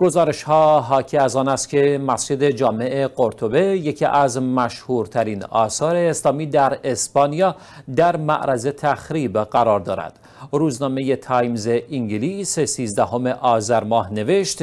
گزارش ها حاکی از آن است که مسجد جامع قرطبه یکی از مشهورترین آثار اسلامی در اسپانیا در معرض تخریب قرار دارد. روزنامه تایمز انگلیس 13 آذر ماه نوشت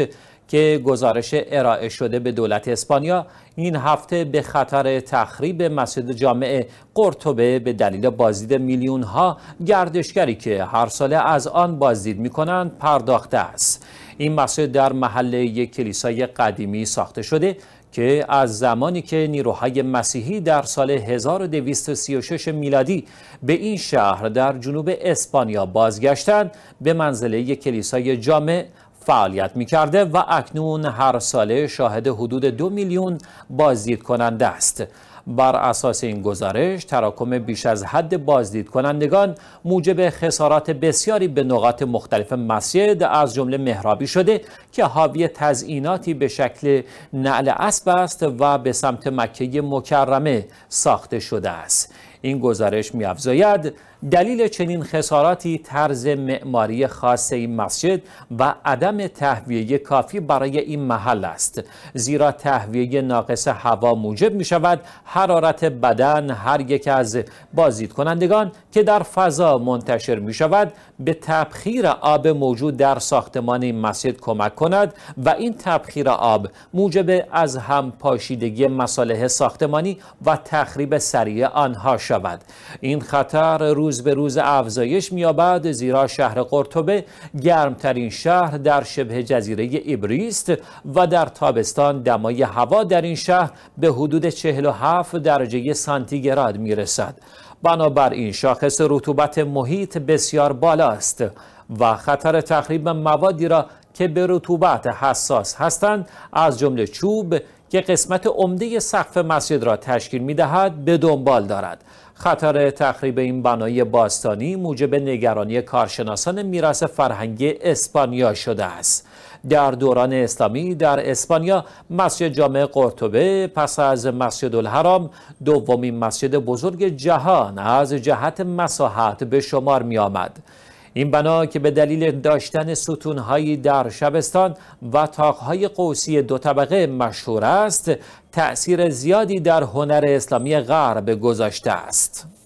که گزارش ارائه شده به دولت اسپانیا این هفته به خطر تخریب مسجد جامع قرطبه به دلیل بازدید میلیون ها گردشگری که هر ساله از آن بازدید می کنند پرداخته است این مسجد در محل یک کلیسای قدیمی ساخته شده که از زمانی که نیروهای مسیحی در سال 1236 میلادی به این شهر در جنوب اسپانیا بازگشتند به منزله یک کلیسای جامع فعالیت می کرده و اکنون هر ساله شاهد حدود دو میلیون بازدید کننده است. بر اساس این گزارش تراکم بیش از حد بازدید کنندگان موجب خسارات بسیاری به نقاط مختلف مسجد از جمله مهرابی شده که حاوی تزئیناتی به شکل نعل اسب است و به سمت مکه مکرمه ساخته شده است این گزارش می‌افزاید. دلیل چنین خساراتی طرز معماری خاص این مسجد و عدم تهویه کافی برای این محل است زیرا تهویه ناقص هوا موجب می شود حرارت بدن هر یک از بازدید کنندگان که در فضا منتشر می شود به تبخیر آب موجود در ساختمان این مسجد کمک کند و این تبخیر آب موجب از هم پاشیدگی مصالح ساختمانی و تخریب سریع آنها شود این خطر روز روز به روز افزایش میابد زیرا شهر قرطبه گرمترین شهر در شبه جزیره ایبریست و در تابستان دمای هوا در این شهر به حدود 47 درجه سانتیگراد میرسد بنابراین شاخص رطوبت محیط بسیار بالا است و خطر تخریب موادی را که به رطوبت حساس هستند از جمله چوب که قسمت عمده سقف مسجد را تشکیل می دهد به دنبال دارد خطر تخریب این بنای باستانی موجب نگرانی کارشناسان میراث فرهنگی اسپانیا شده است در دوران اسلامی در اسپانیا مسجد جامع قرطبه پس از مسجد الحرام دومین مسجد بزرگ جهان از جهت مساحت به شمار می آمد این بنا که به دلیل داشتن ستونهایی در شبستان و تاقهای قوسی دو طبقه مشهور است تأثیر زیادی در هنر اسلامی غرب گذاشته است